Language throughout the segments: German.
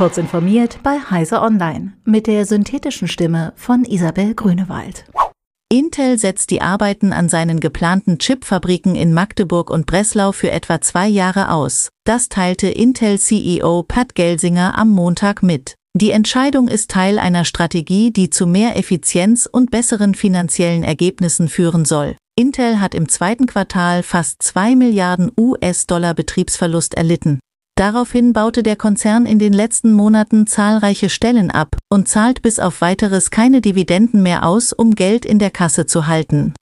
Kurz informiert bei Heise Online mit der synthetischen Stimme von Isabel Grünewald. Intel setzt die Arbeiten an seinen geplanten Chipfabriken in Magdeburg und Breslau für etwa zwei Jahre aus. Das teilte Intel-CEO Pat Gelsinger am Montag mit. Die Entscheidung ist Teil einer Strategie, die zu mehr Effizienz und besseren finanziellen Ergebnissen führen soll. Intel hat im zweiten Quartal fast 2 Milliarden US-Dollar Betriebsverlust erlitten. Daraufhin baute der Konzern in den letzten Monaten zahlreiche Stellen ab und zahlt bis auf weiteres keine Dividenden mehr aus, um Geld in der Kasse zu halten.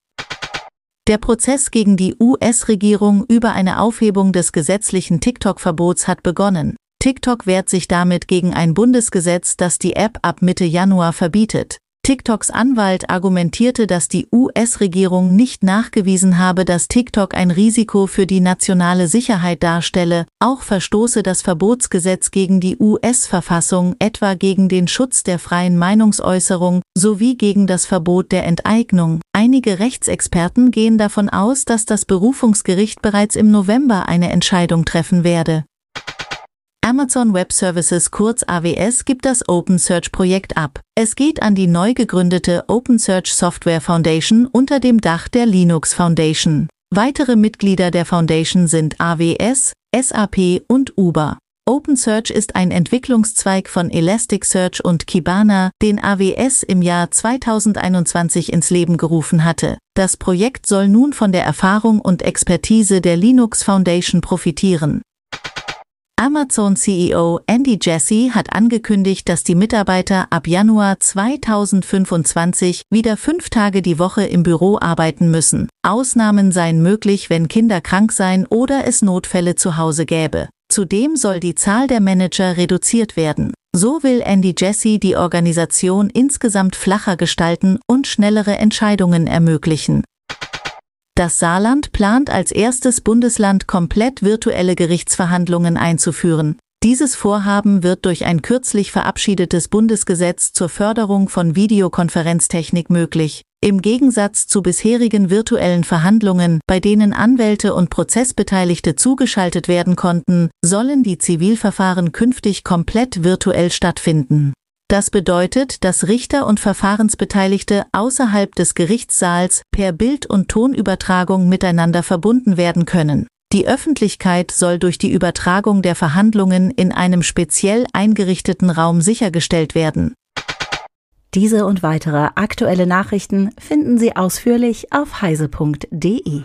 Der Prozess gegen die US-Regierung über eine Aufhebung des gesetzlichen TikTok-Verbots hat begonnen. TikTok wehrt sich damit gegen ein Bundesgesetz, das die App ab Mitte Januar verbietet. TikToks Anwalt argumentierte, dass die US-Regierung nicht nachgewiesen habe, dass TikTok ein Risiko für die nationale Sicherheit darstelle, auch verstoße das Verbotsgesetz gegen die US-Verfassung, etwa gegen den Schutz der freien Meinungsäußerung sowie gegen das Verbot der Enteignung. Einige Rechtsexperten gehen davon aus, dass das Berufungsgericht bereits im November eine Entscheidung treffen werde. Amazon Web Services kurz AWS gibt das OpenSearch-Projekt ab. Es geht an die neu gegründete OpenSearch Software Foundation unter dem Dach der Linux Foundation. Weitere Mitglieder der Foundation sind AWS, SAP und Uber. OpenSearch ist ein Entwicklungszweig von Elasticsearch und Kibana, den AWS im Jahr 2021 ins Leben gerufen hatte. Das Projekt soll nun von der Erfahrung und Expertise der Linux Foundation profitieren. Amazon-CEO Andy Jassy hat angekündigt, dass die Mitarbeiter ab Januar 2025 wieder fünf Tage die Woche im Büro arbeiten müssen. Ausnahmen seien möglich, wenn Kinder krank seien oder es Notfälle zu Hause gäbe. Zudem soll die Zahl der Manager reduziert werden. So will Andy Jassy die Organisation insgesamt flacher gestalten und schnellere Entscheidungen ermöglichen. Das Saarland plant als erstes Bundesland komplett virtuelle Gerichtsverhandlungen einzuführen. Dieses Vorhaben wird durch ein kürzlich verabschiedetes Bundesgesetz zur Förderung von Videokonferenztechnik möglich. Im Gegensatz zu bisherigen virtuellen Verhandlungen, bei denen Anwälte und Prozessbeteiligte zugeschaltet werden konnten, sollen die Zivilverfahren künftig komplett virtuell stattfinden. Das bedeutet, dass Richter und Verfahrensbeteiligte außerhalb des Gerichtssaals per Bild- und Tonübertragung miteinander verbunden werden können. Die Öffentlichkeit soll durch die Übertragung der Verhandlungen in einem speziell eingerichteten Raum sichergestellt werden. Diese und weitere aktuelle Nachrichten finden Sie ausführlich auf heise.de.